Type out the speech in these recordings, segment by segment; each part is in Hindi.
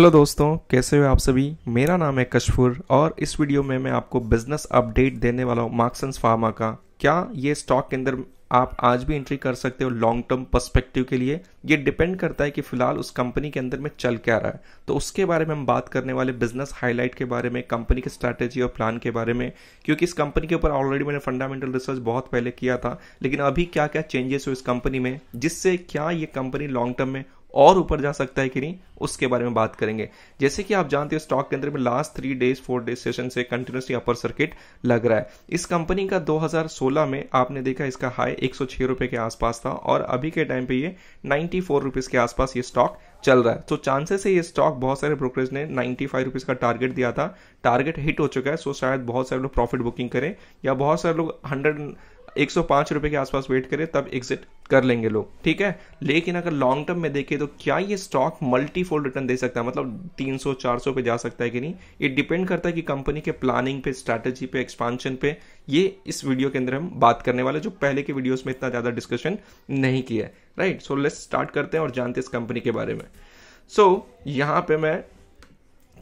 हेलो दोस्तों कैसे हो आप सभी मेरा नाम है कशफुर और इस वीडियो में मैं आपको बिजनेस अपडेट देने वाला हूँ मार्क्सन्स फार्मा का क्या ये स्टॉक के अंदर आप आज भी एंट्री कर सकते हो लॉन्ग टर्म पर्सपेक्टिव के लिए ये डिपेंड करता है कि फिलहाल उस कंपनी के अंदर में चल क्या रहा है तो उसके बारे में हम बात करने वाले बिजनेस हाईलाइट के बारे में कंपनी के स्ट्रैटेजी और प्लान के बारे में क्योंकि इस कंपनी के ऊपर ऑलरेडी मैंने फंडामेंटल रिसर्च बहुत पहले किया था लेकिन अभी क्या क्या चेंजेस हुए इस कंपनी में जिससे क्या ये कंपनी लॉन्ग टर्म में और ऊपर जा सकता है कि नहीं उसके बारे में बात करेंगे जैसे कि आप जानते हो स्टॉक के अंदर में last three days four days session से कंटिन्यूसली अपर सर्किट लग रहा है इस कंपनी का 2016 में आपने देखा इसका हाई एक रुपए के आसपास था और अभी के टाइम पे ये नाइन्टी फोर के आसपास ये स्टॉक चल रहा है तो चांसेस है ये स्टॉक बहुत सारे ब्रोकरेज ने नाइन्टी फाइव रुपीज़ का टारगेट दिया था टारगेट हिट हो चुका है सो शायद बहुत सारे लोग प्रॉफिट बुकिंग करें या बहुत सारे लोग हंड्रेड 105 रुपए के आसपास वेट करे तब एग्जिट कर लेंगे लोग ठीक है लेकिन अगर लॉन्ग टर्म में देखें तो क्या ये स्टॉक मल्टीफोल्ड रिटर्न दे सकता है मतलब 300 400 पे जा सकता है कि नहीं ये डिपेंड करता है कि कंपनी के प्लानिंग पे स्ट्रैटेजी पे एक्सपांशन पे ये इस वीडियो के अंदर हम बात करने वाले जो पहले के वीडियोस में इतना ज़्यादा डिस्कशन नहीं किया है राइट सो लेट्स स्टार्ट करते हैं और जानते हैं इस कंपनी के बारे में सो so, यहाँ पे मैं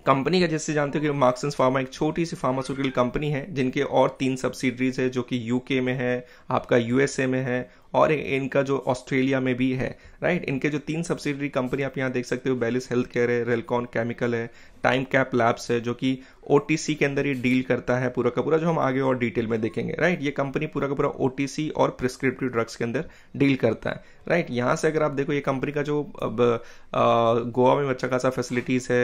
कंपनी का जिससे जानते हो कि मार्क्सन फार्मा एक छोटी सी फार्मास्यूटिकल कंपनी है जिनके और तीन सब्सिडरीज है जो कि यूके में है आपका यूएसए में है और इनका जो ऑस्ट्रेलिया में भी है राइट इनके जो तीन सब्सिडरी कंपनी आप यहाँ देख सकते हो बेलिस हेल्थ केयर है रेलकॉन केमिकल है टाइम कैप लैब्स है जो कि ओ के अंदर ये डील करता है पूरा का पूरा जो हम आगे और डिटेल में देखेंगे राइट ये कंपनी पूरा का पूरा ओ और प्रिस्क्रिप्टिव ड्रग्स के अंदर डील करता है राइट यहाँ से अगर आप देखो ये कंपनी का जो अब गोवा में अच्छा खासा फैसिलिटीज़ है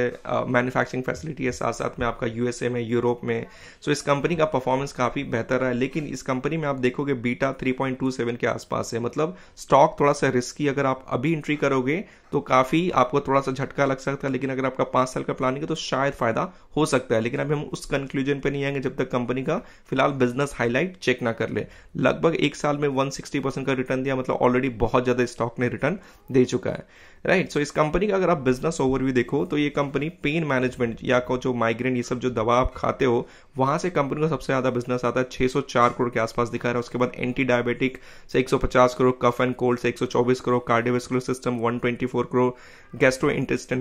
मैन्युफैक्चरिंग फैसिलिटी है साथ साथ में आपका यूएसए में यूरोप में सो इस कंपनी का परफॉर्मेंस काफ़ी बेहतर रहा है लेकिन इस कंपनी में आप देखोगे बीटा थ्री के आसपास है मतलब स्टॉक थोड़ा सा रिस्की अगर आप अभी एंट्री करोगे तो काफ़ी आपको थोड़ा सा झटका लग सकता है लेकिन अगर आपका पांच साल का प्लानिंग है तो शायद फ़ायदा हो सकता है लेकिन अभी हम उस कंक्लूजन पर नहीं आएंगे जब तक कंपनी का फिलहाल बिजनेस हाईलाइट चेक ना कर ले लगभग एक साल में वन सिक्सटी परसेंट का रिटर्न दिया मतलब ऑलरेडी बहुत ज़्यादा स्टॉक ने रिटर्न दे चुका है राइट सो इस कंपनी का अगर आप बिजनेस ओवरव्यू देखो तो ये कंपनी पेन मैनेजमेंट या को जो माइग्रेन ये सब जो दवा आप खाते हो वहां से कंपनी का सबसे ज्यादा बिजनेस आता है चार करोड़ के आसपास दिखा रहा है उसके बाद एंटी डायबिटिक से 150 करोड़ कफ एंड कोल्ड से 124 करोड़ कार्डियोवेस्कुलर सिस्टम 124 करोड़ गैस्ट्रो सौ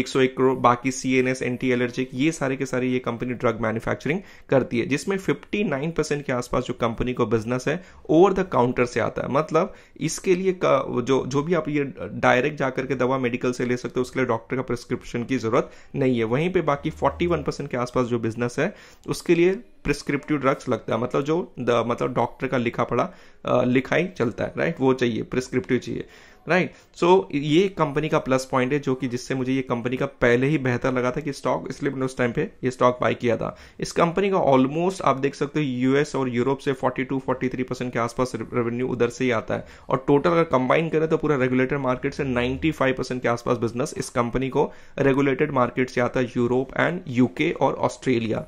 101 करोड़ बाकी C N S anti allergic ये सारे के सारे ये कंपनी ड्रग मैन्युफैक्चरिंग करती है जिसमें फिफ्टी नाइन परसेंट के आसपास जो कंपनी को बिजनेस है ओवर द काउंटर से आता है मतलब इसके लिए जो जो भी आप ये डायरेक्ट जाकर करके दवा मेडिकल से ले सकते हो उसके लिए डॉक्टर का प्रिस्क्रिप्शन की ज़रूरत नहीं है वहीं पे बाकी 41 परसेंट के आसपास जो बिजनेस है उसके लिए प्रिस्क्रिप्टिव ड्रग्स लगता है मतलब जो द, मतलब डॉक्टर का लिखा पड़ा लिखाई चलता है राइट वो चाहिए प्रिस्क्रिप्टिव चाहिए राइट right. सो so, ये कंपनी का प्लस पॉइंट है जो कि जिससे मुझे ये कंपनी का पहले ही बेहतर लगा था कि स्टॉक इसलिए मैंने उस टाइम पे ये स्टॉक बाय किया था इस कंपनी का ऑलमोस्ट आप देख सकते हो यूएस और यूरोप से 42 43 परसेंट के आसपास रेवेन्यू उधर से ही आता है और टोटल अगर कंबाइन करें तो पूरा रेगुलेटेड मार्केट से नाइन्टी परसेंट के आसपास बिजनेस इस कंपनी को रेगुलेटेड मार्केट से आता है यूरोप एंड यूके और ऑस्ट्रेलिया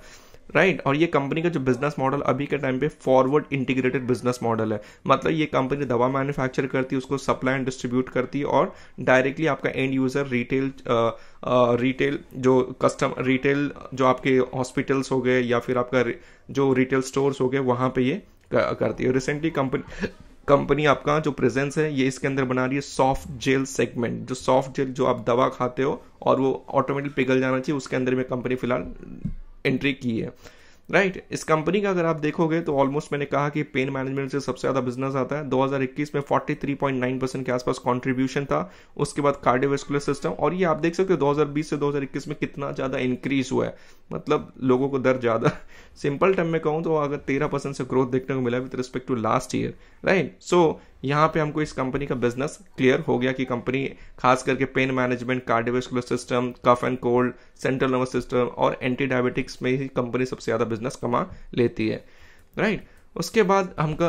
राइट right? और ये कंपनी का जो बिजनेस मॉडल अभी के टाइम पे फॉरवर्ड इंटीग्रेटेड बिजनेस मॉडल है मतलब ये कंपनी दवा मैन्युफैक्चर करती है उसको सप्लाई एंड डिस्ट्रीब्यूट करती है और डायरेक्टली आपका एंड यूजर रिटेल रिटेल जो कस्टम रिटेल जो आपके हॉस्पिटल्स हो गए या फिर आपका जो रिटेल स्टोर्स हो गए वहां पर ये करती है रिसेंटली कंपनी कंपनी आपका जो प्रेजेंस है ये इसके अंदर बना रही है सॉफ्ट जेल सेगमेंट जो सॉफ्ट जेल जो आप दवा खाते हो और वो ऑटोमेटिक पिघल जाना चाहिए उसके अंदर में कंपनी फिलहाल एंट्री की है राइट right? इस कंपनी का अगर आप देखोगे तो ऑलमोस्ट मैंने कहा कि पेन मैनेजमेंट से सबसे ज़्यादा बिजनेस आता है 2021 में 43.9 परसेंट के आसपास कंट्रीब्यूशन था उसके बाद कार्डियोवेस्कुलर सिस्टम और ये आप देख सकते हो 2020 से 2021 में कितना ज़्यादा इंक्रीज हुआ है मतलब लोगों को दर ज़्यादा सिंपल टर्म में कहूँ तो अगर तेरह से ग्रोथ देखने को मिला with respect to last year right so यहाँ पे हमको इस कंपनी का बिजनेस क्लियर हो गया कि कंपनी खास करके pain management cardiovascular system cough and cold central nervous system और एंटी डायबिटिक्स में ही कंपनी सबसे ज़्यादा बिजनेस कमा लेती है राइट right? उसके बाद हमका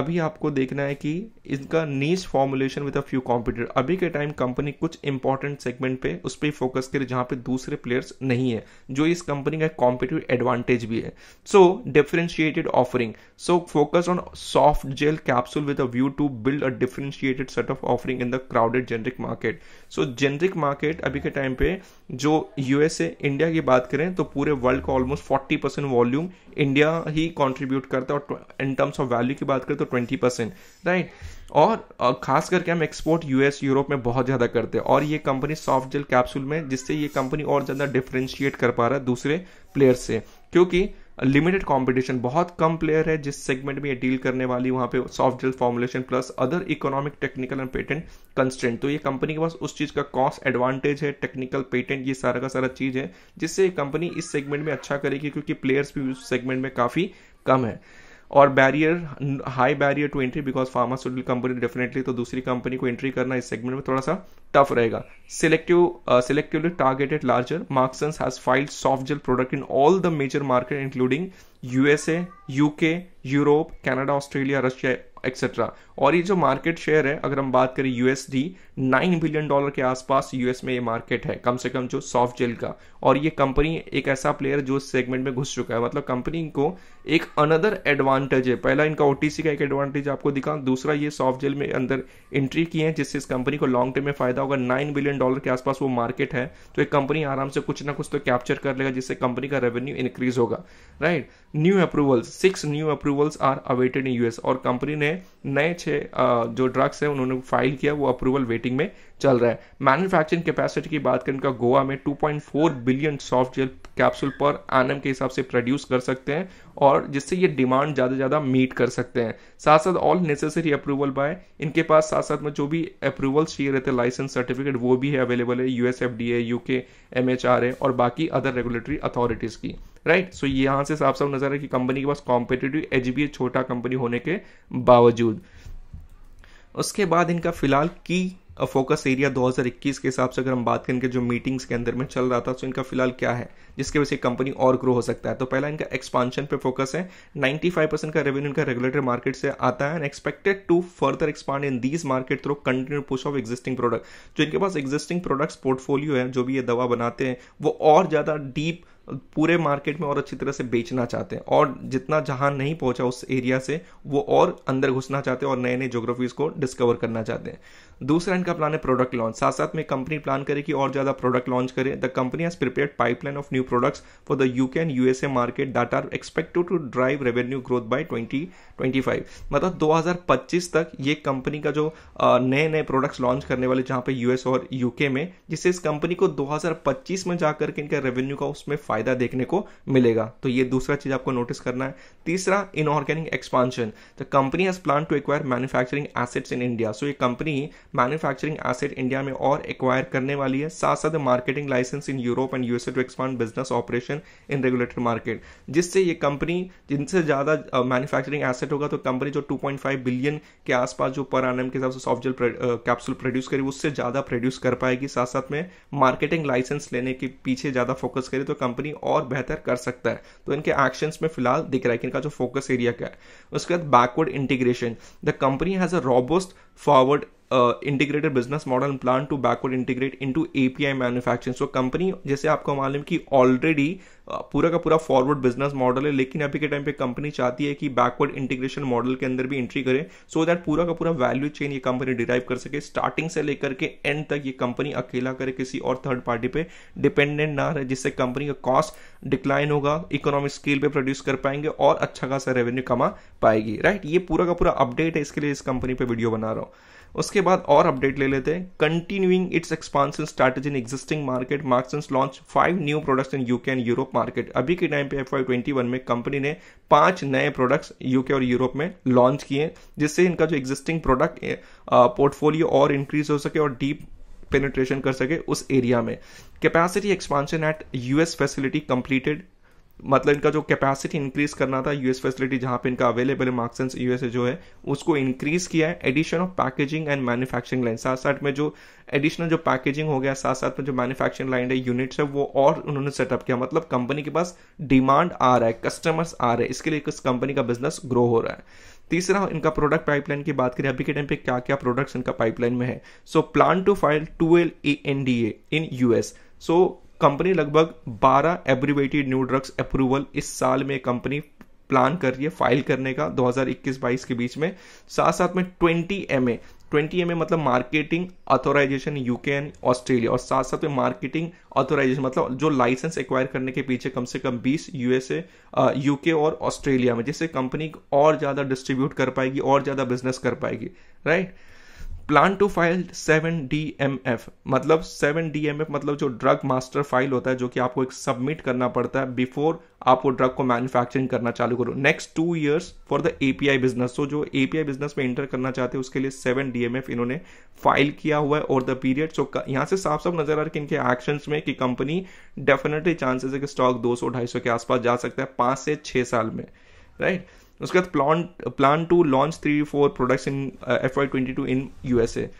अभी आपको देखना है कि इनका niche formulation with a few competitor अभी के टाइम कंपनी कुछ इंपॉर्टेंट सेगमेंट पे उस पर फोकस करे जहाँ पे दूसरे प्लेयर्स नहीं है जो इस कंपनी का कॉम्पिटिव एडवांटेज भी है so differentiated offering so focus on soft gel capsule with a view to build a differentiated set of offering in the crowded generic market so generic market अभी के टाइम पे जो यूएसए इंडिया की बात करें तो पूरे वर्ल्ड का almost forty percent volume India ही कॉन्ट्रीब्यूट करता है और इन टर्म्स ऑफ वैल्यू की बात करें तो ट्वेंटी परसेंट राइट और खास करके हम एक्सपोर्ट यूएस यूरोप में बहुत ज़्यादा करते हैं और ये कंपनी सॉफ्ट जेल कैप्सूल में जिससे ये कंपनी और ज़्यादा डिफ्रेंशिएट कर पा रहा है दूसरे प्लेयर से क्योंकि लिमिटेड कंपटीशन बहुत कम प्लेयर है जिस सेगमेंट में ये डील करने वाली वहां पे soft gel formulation plus other economic technical and patent constant तो ये कंपनी के पास उस चीज़ का कॉस्ट एडवांटेज है टेक्निकल पेटेंट ये सारा का सारा चीज़ है जिससे ये कंपनी इस सेगमेंट में अच्छा करेगी क्योंकि प्लेयर्स भी उस सेगमेंट में काफ़ी कम है और barrier high barrier to entry because pharmaceutical company definitely तो दूसरी कंपनी को एंट्री करना इस सेगमेंट में थोड़ा सा टफ रहेगा selective selectively targeted larger Marksans has filed soft gel product in all the major market including USA UK Europe Canada Australia Russia etcetera और ये जो मार्केट शेयर है अगर हम बात करें यूएसडी नाइन बिलियन डॉलर के आसपास यूएस में ये मार्केट है कम से कम जो सॉफ्ट जेल का और ये कंपनी एक ऐसा प्लेयर जो सेगमेंट में घुस चुका है मतलब कंपनी को एक अनदर एडवांटेज है पहला इनका ओटीसी का एक एडवांटेज आपको दिखा दूसरा ये सॉफ्ट जेल में अंदर एंट्री की है जिससे इस कंपनी को लॉन्ग टर्म में फायदा होगा नाइन बिलियन डॉलर के आसपास वो मार्केट है तो एक कंपनी आराम से कुछ ना कुछ तो कैप्चर कर लेगा जिससे कंपनी का रेवेन्यू इंक्रीज होगा right new approvals six new approvals are awaited in US और कंपनी ने नए छह छः जो ड्रग्स है उन्होंने फाइल किया वो अप्रूवल वेटिंग में चल रहा है मैन्युफैक्चरिंग कैपेसिटी की बात करें उनका गोवा में 2.4 बिलियन सॉफ्ट जेल कैप्सूल पर आनम के हिसाब से प्रोड्यूस कर सकते हैं और जिससे ये डिमांड ज़्यादा ज़्यादा मीट कर सकते हैं साथ साथ ऑल नेसेसरी अप्रूवल बाय इनके पास साथ साथ में जो भी अप्रूवल्स चाहिए रहते हैं लाइसेंस सर्टिफिकेट वो भी है अवेलेबल है US F D A U M H R है और बाकी अदर रेगुलेटरी अथॉरिटीज़ की राइट सो यहाँ से साफ साफ नजर है कि कंपनी के पास कॉम्पिटेटिव एच छोटा कंपनी होने के बावजूद उसके बाद इनका फिलहाल की फोकस एरिया 2021 के हिसाब से अगर हम बात करें जो मीटिंग्स के अंदर में चल रहा था तो इनका फिलहाल क्या है जिसके वजह से कंपनी और ग्रो हो सकता है तो पहला इनका एक्सपांशन पे फोकस है 95 परसेंट का रेवेन्यू इनका रेगुलेटरी मार्केट से आता है and expected to further expand in these market through continue push of existing product जो इनके पास एक्जिस्टिंग प्रोडक्ट्स पोर्टफोलियो है जो भी ये दवा बनाते हैं वो और ज़्यादा डीप पूरे मार्केट में और अच्छी तरह से बेचना चाहते हैं और जितना जहां नहीं पहुंचा उस एरिया से वो और अंदर घुसना चाहते हैं और नए नए जोग्राफीज को डिस्कवर करना चाहते हैं दूसरा इनका प्लान है प्रोडक्ट लॉन्च साथ साथ में कंपनी प्लान करे कि और ज्यादा प्रोडक्ट लॉन्च करे the company has prepared pipeline of new products for the UK and USA market that are expected to drive revenue growth by twenty मतलब 2025 तक ये कंपनी का जो नए नए प्रोडक्ट्स लॉन्च करने वाले जहां पे यूएस और यूके में जिससे इस कंपनी को 2025 में जाकर के इनका रेवेन्यू का उसमें फायदा देखने को मिलेगा तो ये दूसरा चीज आपको नोटिस करना है तीसरा inorganic expansion the company has plan to acquire manufacturing assets in India so ये कंपनी मैन्युफैक्चरिंग एसेट इंडिया में और एक्वायर करने वाली है साथ साथ marketing license in Europe and USA to expand business operation in regulated market जिससे ये कंपनी जिनसे ज़्यादा मैन्युफैक्चरिंग एसेट होगा तो कंपनी जो 2.5 बिलियन के आसपास जो पर एनएम के हिसाब से सॉफ्ट जेल कैप्सूल प्रोड्यूस करे उससे ज़्यादा प्रोड्यूस कर पाएगी साथ साथ में मार्केटिंग लाइसेंस लेने के पीछे ज़्यादा फोकस करे तो कंपनी और बेहतर कर सकता है तो इनके एक्शन में फिलहाल दिख रहा है कि इनका जो फोकस एरिया क्या है उसके बाद backward integration the company has a robust forward integrated business model plan to backward integrate in to API API so company जैसे आपको मालूम कि ऑलरेडी uh, पूरा का पूरा फॉरवर्ड बिजनेस मॉडल है लेकिन अभी के टाइम पे कंपनी चाहती है कि बैकवर्ड इंटीग्रेशन मॉडल के अंदर भी एंट्री करे सो दैट पूरा का पूरा वैल्यू चेन ये कंपनी डिराइव कर सके स्टार्टिंग से लेकर के एंड तक ये कंपनी अकेला करे किसी और थर्ड पार्टी पे डिपेंडेंट ना रहे जिससे कंपनी का कॉस्ट डिक्लाइन होगा इकोनॉमिक स्केल पे प्रोड्यूस कर पाएंगे और अच्छा खासा रेवेन्यू कमा पाएगी राइट ये पूरा का पूरा अपडेट है इसके लिए इस कंपनी पे वीडियो बना रहा हूं उसके बाद और अपडेट ले लेते हैं continuing its expansion strategy in existing market Marksans launch five new products in UK and Europe market अभी के टाइम पे एफ ट्वेंटी वन में कंपनी ने पांच नए प्रोडक्ट्स यूके और यूरोप में लॉन्च किए जिससे इनका जो एग्जिस्टिंग प्रोडक्ट पोर्टफोलियो और इंक्रीज हो सके और डीप पेनिट्रेशन कर सके उस एरिया में capacity expansion at US facility completed मतलब इनका जो कैपेसिटी इंक्रीज करना था यूएस फैसिलिटी जहां पे इनका अवेलेबल है मार्क्सेंस यूएसए जो है उसको इंक्रीज किया है addition of packaging and manufacturing line साथ साथ में जो एडिशनल जो पैकेजिंग हो गया साथ साथ में जो मैन्युफैक्चरिंग लाइन है यूनिट्स है वो और उन्होंने सेटअप किया मतलब कंपनी के पास डिमांड आ रहा है कस्टमर्स आ रहे हैं इसके लिए कंपनी का बिजनेस ग्रो हो रहा है तीसरा इनका प्रोडक्ट पाइपलाइन की बात करें अभी के टाइम पे क्या क्या प्रोडक्ट्स इनका पाइपलाइन में है so plan to file twelve A N D A in US so company लगभग 12 एब्रीवेटेड न्यू ड्रग्स अप्रूवल इस साल में कंपनी प्लान कर रही है फाइल करने का 2021-22 के बीच में साथ साथ में 20 एम 20 ट्वेंटी एम मतलब marketing authorization UK and Australia और साथ साथ में मार्केटिंग ऑथोराइजेशन मतलब जो लाइसेंस एक्वायर करने के पीछे कम से कम 20 यूएसए यूके और ऑस्ट्रेलिया में जिससे कंपनी और ज़्यादा डिस्ट्रीब्यूट कर पाएगी और ज़्यादा बिजनेस कर पाएगी right right? Plan to file seven D M F मतलब सेवन डी एम एफ मतलब जो ड्रग मास्टर फाइल होता है जो कि आपको एक सबमिट करना पड़ता है बिफोर आप वो ड्रग को मैन्युफैक्चरिंग करना चालू करो next two years for the API business so जो एपीआई बिजनेस में इंटर करना चाहते हैं उसके लिए सेवन डीएमएफ इन्होंने फाइल किया हुआ है और द पीरियड सो यहाँ से साफ साफ नजर आ रहा है कि इनके एक्शन में कि कंपनी डेफिनेटली चांसेस है कि स्टॉक दो सौ ढाई सौ के आसपास जा सकता है पांच से छह साल में राइट right? उसके बाद plan plan to launch three four products in F Y twenty two in USA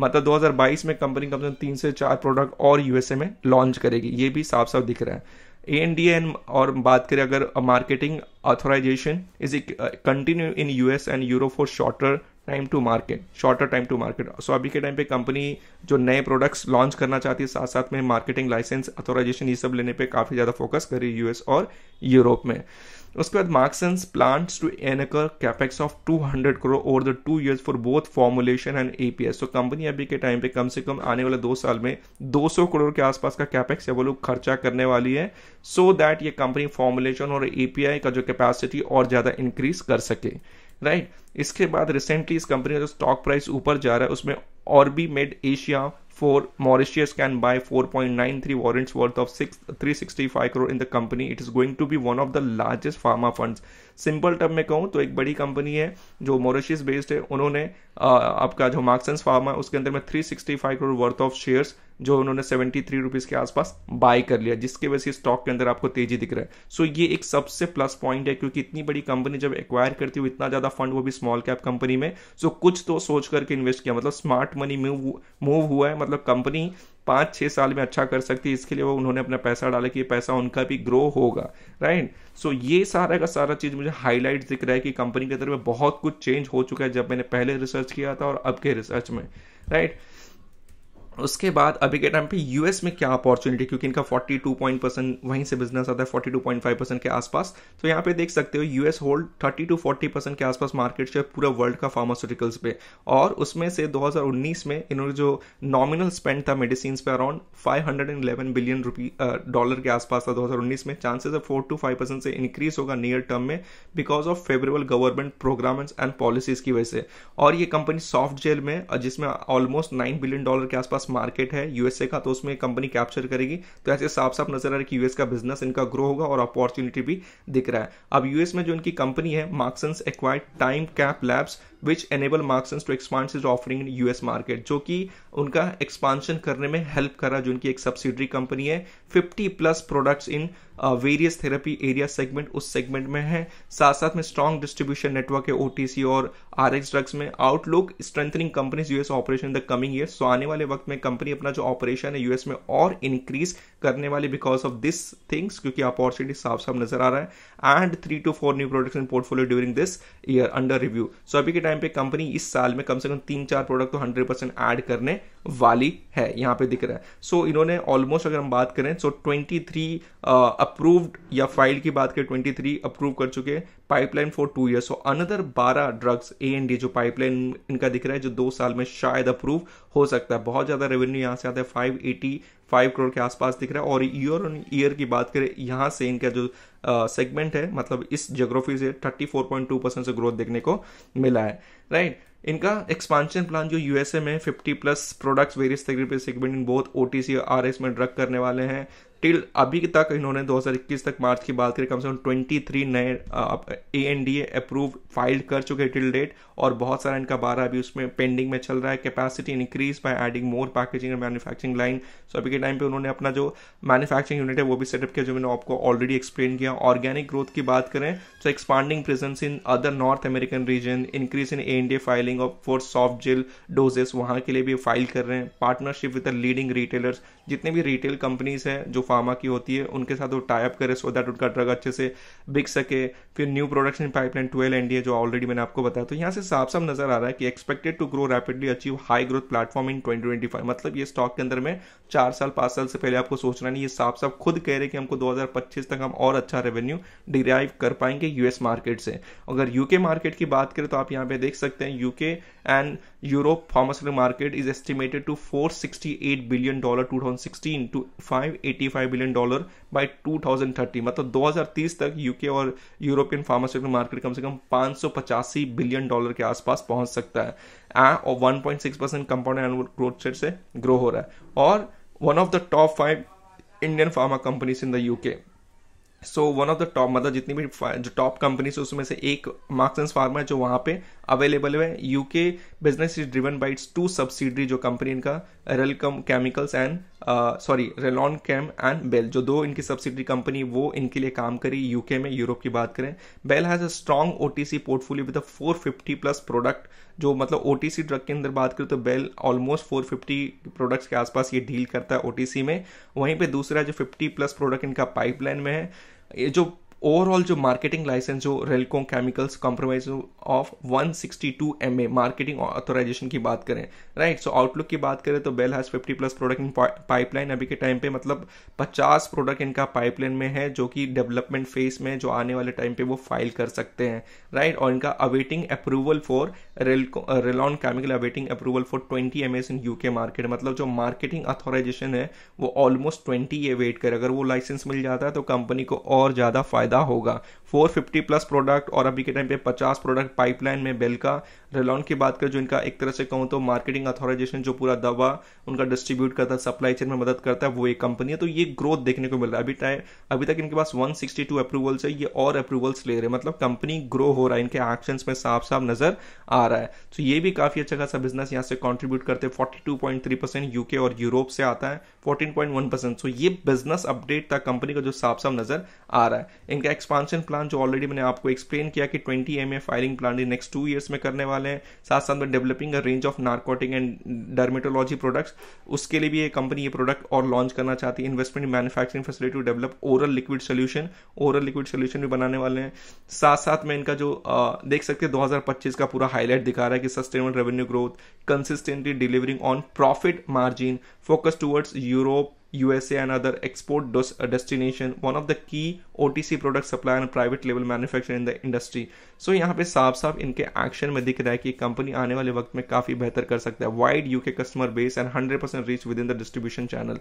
मतलब 2022 में कंपनी कम से कम तीन से चार प्रोडक्ट और यूएसए में लॉन्च करेगी ये भी साफ साफ दिख रहा है ए एन डी एन और बात करें अगर marketing authorization is continue in US and Euro for shorter time to market shorter time to market so अभी के टाइम पे कंपनी जो नए प्रोडक्ट्स लॉन्च करना चाहती है साथ साथ में मार्केटिंग लाइसेंस अथोराइजेशन ये सब लेने पे काफ़ी ज़्यादा फोकस कर रही है यूएस और यूरोप में उसके बाद Marksans plans to incur capex of 200 crore over the two years for both formulation and APIs तो कंपनी अभी के टाइम पे कम से कम आने वाले दो साल में 200 करोड़ के आसपास का कैपेक्स है वो लोग खर्चा करने वाली है सो so दैट ये कंपनी फॉर्मुलेशन और एपीआई का जो कैपेसिटी और ज़्यादा इंक्रीज कर सके राइट right? इसके बाद रिसेंटली इस कंपनी का जो स्टॉक प्राइस ऊपर जा रहा है उसमें और भी med Asia for Mauritius can buy 4.93 warrants worth of 6, 365 crore in the company. It is going to be one of the largest pharma funds. Simple term में कहूँ तो एक बड़ी कंपनी है जो मोरिशियस बेस्ड है उन्होंने आपका जो मार्क्सेंस फार्मा है उसके अंदर में 365 करोड़ वर्थ ऑफ शेयर्स जो उन्होंने सेवेंटी थ्री रुपीज के आसपास बाय कर लिया जिसकी वजह से स्टॉक के अंदर आपको तेजी दिख रहा है सो so, ये एक सबसे प्लस पॉइंट है क्योंकि इतनी बड़ी कंपनी जब एक्वायर करती हुई इतना ज्यादा फंड वो भी स्मॉल कैप कंपनी में सो so, कुछ तो सोच करके इन्वेस्ट किया मतलब स्मार्ट मनी मूव मूव हुआ है मतलब कंपनी पाँच छः साल में अच्छा कर सकती है इसके लिए वो उन्होंने अपना पैसा डाला कि ये पैसा उनका भी ग्रो होगा राइट सो so, ये सारा का सारा चीज़ मुझे हाईलाइट दिख रहा है कि कंपनी के अंदर में बहुत कुछ चेंज हो चुका है जब मैंने पहले रिसर्च किया था और अब के रिसर्च में राइट right? उसके बाद अभी के टाइम पे यूएस में क्या अपॉर्चुनिटी क्योंकि इनका 42 पॉइंट परसेंट वहीं से बिजनेस आता है 42.5 परसेंट के आसपास तो यहाँ पे देख सकते हो यूएस होल्ड 30 टू 40 परसेंट के आसपास मार्केट शेयर पूरा वर्ल्ड का फार्मास्यूटिकल्स पे और उसमें से 2019 में इन्होंने जो नॉमिनल स्पेंड था मेडिसिन पे around five billion rupee dollar के आसपास था दो में चांसेस है फोर टू फाइव परसेंट से इंक्रीज होगा नियर टर्म में because of favourable government programme and policies की वजह से और ये कंपनी सॉफ्ट जेल में जिसमें ऑलमोस्ट नाइन बिलियन डॉलर के आसपास मार्केट है यूएसए का तो उसमें कंपनी कैप्चर करेगी तो ऐसे साफ साफ नजर आ रहा है कि यूएस का बिजनेस इनका ग्रो होगा और अपॉर्चुनिटी भी दिख रहा है अब यूएस में जो इनकी कंपनी है Marksans acquired time cap labs which enable Marksans to expand is offering in US market जो कि उनका एक्सपांशन करने में हेल्प कर रहा है जो उनकी एक सब्सिडरी कंपनी है fifty plus products in various therapy area segment उस सेगमेंट में है साथ साथ में स्ट्रॉन्ग डिस्ट्रीब्यूशन नेटवर्क है ओ और आरएक्स ड्रग्स में outlook strengthening company's US operation the coming year so आने वाले वक्त में कंपनी अपना जो ऑपरेशन है यूएस में और इंक्रीज करने वाली बिकॉज ऑफ दिस थिंग्स क्योंकि अपॉर्चुनिटी साफ साफ नजर आ रहा है and three to four new product in portfolio during this year under review so अभी के टाइम पे कंपनी इस साल में कम से कम तीन चार प्रोडक्ट तो हंड्रेड परसेंट एड करने वाली है यहाँ पे दिख रहा है सो so, इन्होंने ऑलमोस्ट अगर हम बात करें सो ट्वेंटी थ्री अप्रूव्ड या फाइल की बात करें ट्वेंटी थ्री अप्रूव कर चुके हैं pipeline for two year so another बारह ड्रग्स टी एन डी जो पाइपलाइन इनका दिख रहा है जो दो साल में शायद अप्रूव हो सकता है बहुत ज़्यादा रेवेन्यू यहाँ से आता है फाइव एटी फाइव करोड़ के आसपास दिख रहा है और ईयर ऑन ईयर की बात करें यहाँ से इनका जो सेगमेंट है मतलब इस जोग्राफी से thirty four point two percent से ग्रोथ देखने को मिला है राइट इनका एक्सपांशन प्लान जो यूएसए में 50 प्लस प्रोडक्ट्स वेरियस तरीके से सेगमेंट इन बहुत ओटीसी और आरएस में ड्रग करने वाले हैं टिल अभी तक इन्होंने 2021 तक मार्च की बात करें कम से कम 23 नए A N D approve file कर चुके टिल डेट और बहुत सारा इनका बारह अभी उसमें पेंडिंग में चल रहा है capacity increase by adding more packaging and manufacturing line so अभी के टाइम पे उन्होंने अपना जो मैन्युफैक्चरिंग यूनिट है वो भी सेटअप किया जो मैंने आपको ऑलरेडी एक्सप्लेन किया ऑर्गेनिक ग्रोथ की बात करें तो expanding presence in other North American region increase in ANDA filing of four soft gel doses वहाँ के लिए भी फाइल कर रहे हैं partnership with the leading retailers जितने भी रिटेल कंपनीज हैं जो फार्मा की होती है उनके साथ वो टाइप करें सो दैट उनका ड्रग अच्छे से बिक सके फिर new production pipeline twelve N जो ऑलरेडी मैंने आपको बताया तो यहाँ से साफ साफ नजर आ रहा है कि expected to grow rapidly achieve high growth platform in 2025 मतलब ये स्टॉक के अंदर में चार साल पांच साल से पहले आपको सोचना नहीं ये साफ साफ खुद कह रहे कि हमको 2025 तक हम और अच्छा रेवेन्यू डिराइव कर पाएंगे यूएस मार्केट से अगर यूके मार्केट की बात करें तो आप यहाँ पे देख सकते हैं UK and Europe pharmaceutical market is estimated to 468 billion dollar 2016 to 585 billion dollar by 2030 मतलब 2030 तक यूके और यूरोपियन फार्मास्यूटिकल मार्केट कम से कम पांच बिलियन डॉलर के आसपास पहुंच सकता है आ, और 1.6 percent compound annual growth rate से ग्रो हो रहा है और one of the top five Indian pharma companies in the UK so one of the top मतलब जितनी भी जो टॉप कंपनीज है उसमें से एक मार्क्स फार्मा है जो वहां पे अवेलेबल है UK business is driven by its two subsidiary जो कंपनी इनका Relcom chemicals and sorry Relonchem and Bell जो दो इनकी सब्सिडरी कंपनी वो इनके लिए काम करी यूके में यूरोप की बात करें बेल हैज़ अ स्ट्रॉन्ग ओ portfolio with four fifty plus product जो मतलब ओ ड्रग के अंदर बात करें तो Bell almost four fifty products के आसपास ये डील करता है ओ में वहीं पर दूसरा जो फिफ्टी प्लस प्रोडक्ट इनका पाइपलाइन में है ये जो ओवरऑल जो मार्केटिंग लाइसेंस जो Relcom chemicals compromise of 162 MA marketing authorization की बात करें राइट सो आउटलुक की बात करें तो Bell has 50 plus product in pipeline अभी के टाइम पे मतलब 50 प्रोडक्ट इनका पाइपलाइन में है जो कि डेवलपमेंट फेज में जो आने वाले टाइम पे वो फाइल कर सकते हैं राइट और इनका awaiting approval for Relon chemical awaiting approval for twenty M in UK market मतलब जो मार्केटिंग ऑथोराइजेशन है वो ऑलमोस्ट ट्वेंटी ये वेट करे अगर वो लाइसेंस मिल जाता है तो कंपनी को और ज़्यादा फायदा फायदा होगा 450 प्लस प्रोडक्ट और अभी के टाइम पे 50 प्रोडक्ट पाइपलाइन में बेल का रिलाउन की बात कर जो इनका एक तरह से कहूं तो मार्केटिंग अथॉराइजेशन जो पूरा दवा उनका डिस्ट्रीब्यूट करता है सप्लाई चेन में मदद करता है वो एक कंपनी है तो ये ग्रोथ देखने को मिल रहा है अभी टाइम अभी तक इनके पास 162 अप्रूवल्स है ये और अप्रूवल्स ले रहे हैं मतलब कंपनी ग्रो हो रहा है इनके एक्शन में साफ साफ नजर आ रहा है तो ये भी काफी अच्छा खासा बिजनेस यहाँ से कॉन्ट्रीब्यूट करते हैं यूके और यूरोप से आता है 14.1 परसेंट सो ये बिजनेस अपडेट था कंपनी का जो साफ साफ नजर आ रहा है इनका एक्सपांशन प्लान जो ऑलरेडी मैंने आपको एक्सप्लेन किया कि twenty M A filing plan next two years में करने वाले हैं साथ साथ में developing a range of narcotic and dermatology products उसके लिए भी ये कंपनी ये प्रोडक्ट और लॉन्च करना चाहती है investment manufacturing facility to develop oral liquid solution oral liquid solution भी बनाने वाले हैं साथ साथ में इनका जो आ, देख सकते हैं 2025 का पूरा हाईलाइट दिखा रहा है कि sustainable revenue growth consistently delivering on profit margin focus towards Europe USA and other export uh, destination, one of the key OTC product supplier and private label manufacturer in the industry. So यहाँ पे साफ साफ इनके एक्शन में दिख रहा है कि कंपनी आने वाले वक्त में काफी बेहतर कर सकता है wide UK customer base and 100% percent reach within the distribution channel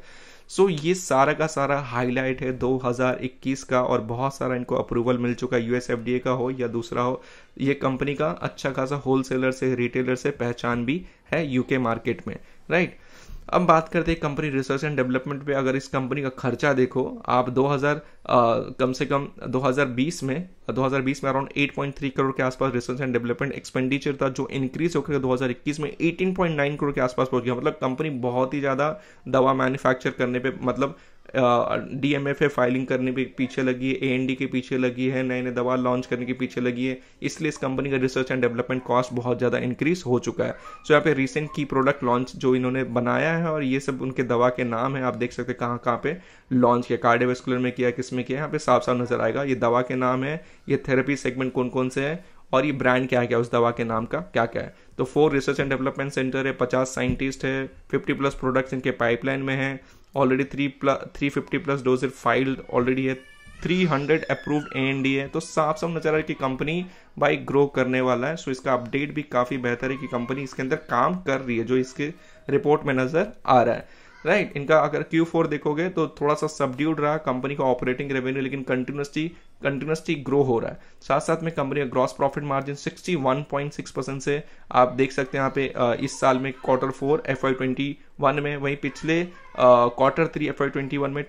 so ये सारा का सारा हाईलाइट है 2021 का और बहुत सारा इनको अप्रूवल मिल चुका है यूएस एफडीए का हो या दूसरा हो ये कंपनी का अच्छा खासा होलसेलर से रिटेलर से पहचान भी है यूके मार्केट में राइट right? अब बात करते हैं कंपनी रिसर्च एंड डेवलपमेंट पे अगर इस कंपनी का खर्चा देखो आप 2000 आ, कम से कम 2020 में 2020 में अराउंड 8.3 करोड़ के आसपास रिसर्च एंड डेवलपमेंट एक्सपेंडिचर था जो इंक्रीज होकर 2021 में 18.9 करोड़ के आसपास पहुंच गया मतलब कंपनी बहुत ही ज़्यादा दवा मैन्युफैक्चर करने पर मतलब डीएमएफए फाइलिंग करने पे पीछे लगी है एएनडी के पीछे लगी है नए नए दवा लॉन्च करने के पीछे लगी है इसलिए इस कंपनी का रिसर्च एंड डेवलपमेंट कॉस्ट बहुत ज़्यादा इंक्रीज हो चुका है सो यहाँ पे रिसेंट की प्रोडक्ट लॉन्च जो इन्होंने बनाया है और ये सब उनके दवा के नाम है आप देख सकते हैं कहाँ कहाँ पे लॉन्च किया कार्डियोवेस्कुलर में किया किस में किया यहाँ पे साफ साफ नजर आएगा ये दवा के नाम है ये थेरेपी सेगमेंट कौन कौन से है और ये ब्रांड क्या क्या उस दवा के नाम का क्या क्या है तो four research and development centre है पचास साइंटिस्ट है फिफ्टी प्लस प्रोडक्ट्स इनके पाइपलाइन में है already three plus three fifty plus doses filed already है three hundred approved A N D है तो साफ साफ नजर आ रहा है कि कंपनी बाई ग्रो करने वाला है सो इसका अपडेट भी काफ़ी बेहतर है कि कंपनी इसके अंदर काम कर रही है जो इसके रिपोर्ट में नज़र आ रहा है राइट right, इनका अगर Q4 देखोगे तो थोड़ा सा सबड्यूड रहा कंपनी का ऑपरेटिंग रेवेन्यू लेकिन कंटिन्यूसली कंटिन्यूसली ग्रो हो रहा है साथ साथ में कंपनी का ग्रॉस प्रॉफिट मार्जिन 61.6 परसेंट से आप देख सकते हैं यहाँ पे इस साल में quarter four F I twenty one में वहीं पिछले quarter three F I twenty one में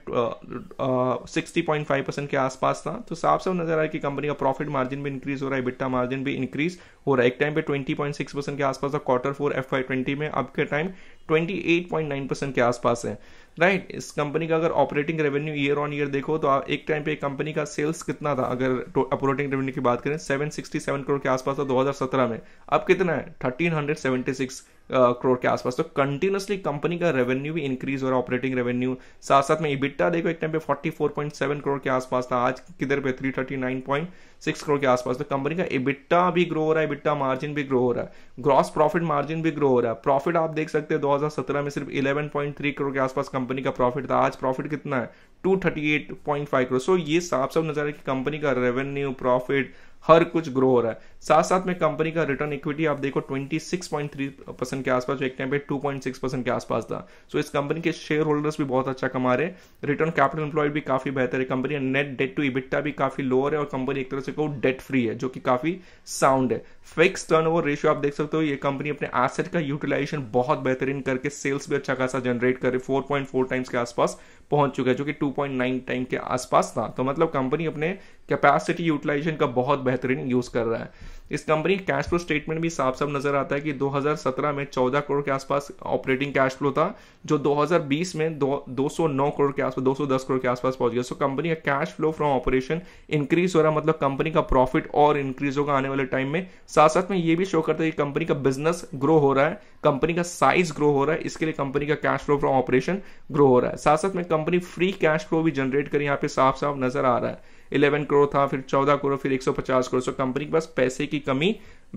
सिक्सटी पॉइंट फाइव परसेंट के आसपास था तो साफ साफ नजर आ रहा है कि कंपनी का प्रॉफिट मार्जिन भी इंक्रीज हो रहा है बिट्टा मार्जिन भी इंक्रीज हो रहा है एक टाइम पे ट्वेंटी पॉइंट सिक्स परसेंट के आसपास था quarter four F I twenty में अब के time twenty eight point nine percent के आसपास है राइट right? इस कंपनी का अगर operating revenue year on year देखो तो आप एक टाइम पे कंपनी का सेल्स कितना था अगर ऑपरेटिंग रेवेन्यू की बात करें 767 करोड़ के आसपास था 2017 में अब कितना है 1376 करोड़ के आसपास तो कंटिन्यूसली कंपनी का रेवेन्यू भी इंक्रीज हो रहा है ऑपरेटिंग रेवेन्यू साथ साथ में इबिट्टा देखो एक टाइम पे 44.7 करोड़ के आसपास था आज किधर पे 339.6 करोड़ के आसपास तो कंपनी का इबिट्टा भी ग्रो हो रहा है इबिट्टा मार्जिन भी ग्रो हो रहा है ग्रॉस प्रॉफिट मार्जिन भी ग्रो हो रहा है प्रॉफिट आप देख सकते हैं दो में सिर्फ इलेवन करोड़ के आसपास कंपनी का प्रॉफिट था आज प्रॉफिट कितना है फाइव करोड़ सो ये साफ साफ नजर है कि कंपनी का रेवेन्यू प्रॉफिट हर कुछ ग्रो हो रहा है साथ साथ में कंपनी का रिटर्न इक्विटी आप देखो 26.3 परसेंट के आसपास जो एक टाइम पे 2.6 परसेंट के आसपास था सो so, इस कंपनी के शेयर होल्डर्स भी बहुत अच्छा कमा रहे रिटर्न कैपिटल एम्प्लॉयड भी काफी बेहतर है company net debt to EBITDA भी काफी लोअर है और कंपनी एक तरह से को डेट फ्री है जो कि काफी साउंड है फिक्स टर्नओवर रेशियो आप देख सकते हो ये कंपनी अपने एसेट का यूटिलाइजेशन बहुत बेहतरीन करके सेल्स भी अच्छा खासा generate four point four times के आसपास पहुंच चुका है जो कि नाइन टाइम के आसपास था तो मतलब कंपनी अपने कैपेसिटी यूटिलाइजेशन का बहुत बेहतरीन यूज कर रहा है इस कंपनी कैश फ्लो स्टेटमेंट भी साफ साफ नजर आता है कि 2017 में 14 करोड़ के आसपास ऑपरेटिंग कैश फ्लो था जो 2020 में दो 209 करोड़ के आसपास 210 करोड़ के आसपास पहुंच गया सो कंपनी का cash flow from operation increase हो रहा मतलब कंपनी का प्रॉफिट और इंक्रीज होगा आने वाले टाइम में साथ साथ में ये भी शो करता है कि कंपनी का बिजनेस ग्रो हो रहा है कंपनी का साइज ग्रो हो रहा है इसके लिए कंपनी का cash flow from operation grow हो रहा है साथ साथ में कंपनी फ्री कैश फ्लो भी जनरेट कर यहाँ पे साफ साफ नजर आ रहा है इलेवन करोड़ था फिर चौदह करोड़ फिर एक सौ पचास करोड़ सो कंपनी के पास पैसे की कमी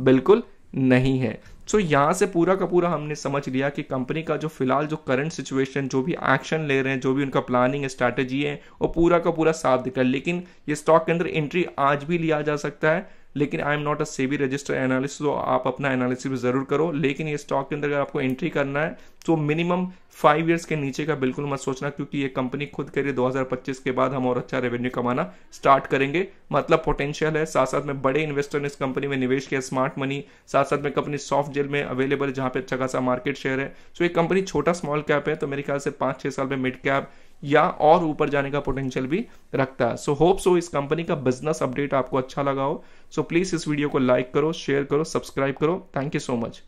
बिल्कुल नहीं है सो so, यहाँ से पूरा का पूरा हमने समझ लिया कि कंपनी का जो फिलहाल जो करंट सिचुएशन जो भी एक्शन ले रहे हैं जो भी उनका प्लानिंग स्ट्रैटेजी है वो पूरा का पूरा साफ दिखा लेकिन ये स्टॉक के अंदर एंट्री आज भी लिया जा सकता है लेकिन I am not a SEBI register analyst तो आप अपना एनालिसिस जरूर करो लेकिन ये स्टॉक के अंदर अगर आपको एंट्री करना है तो मिनिमम फाइव ईयर्स के नीचे का बिल्कुल मत सोचना क्योंकि ये कंपनी खुद कह रही है 2025 के बाद हम और अच्छा रेवेन्यू कमाना स्टार्ट करेंगे मतलब पोटेंशियल है साथ साथ में बड़े इन्वेस्टर ने इस कंपनी में निवेश किया स्मार्ट मनी साथ साथ में कंपनी सॉफ्ट जेल में अवेलेबल जहां पे अच्छा खासा मार्केट शेयर है सो ये कंपनी छोटा स्मॉल कैप है तो मेरे ख्याल से पांच छह साल में मिड कैप या और ऊपर जाने का पोटेंशियल भी रखता है सो होप सो इस कंपनी का बिजनेस अपडेट आपको अच्छा लगा हो सो so, प्लीज इस वीडियो को लाइक करो शेयर करो सब्सक्राइब करो थैंक यू सो मच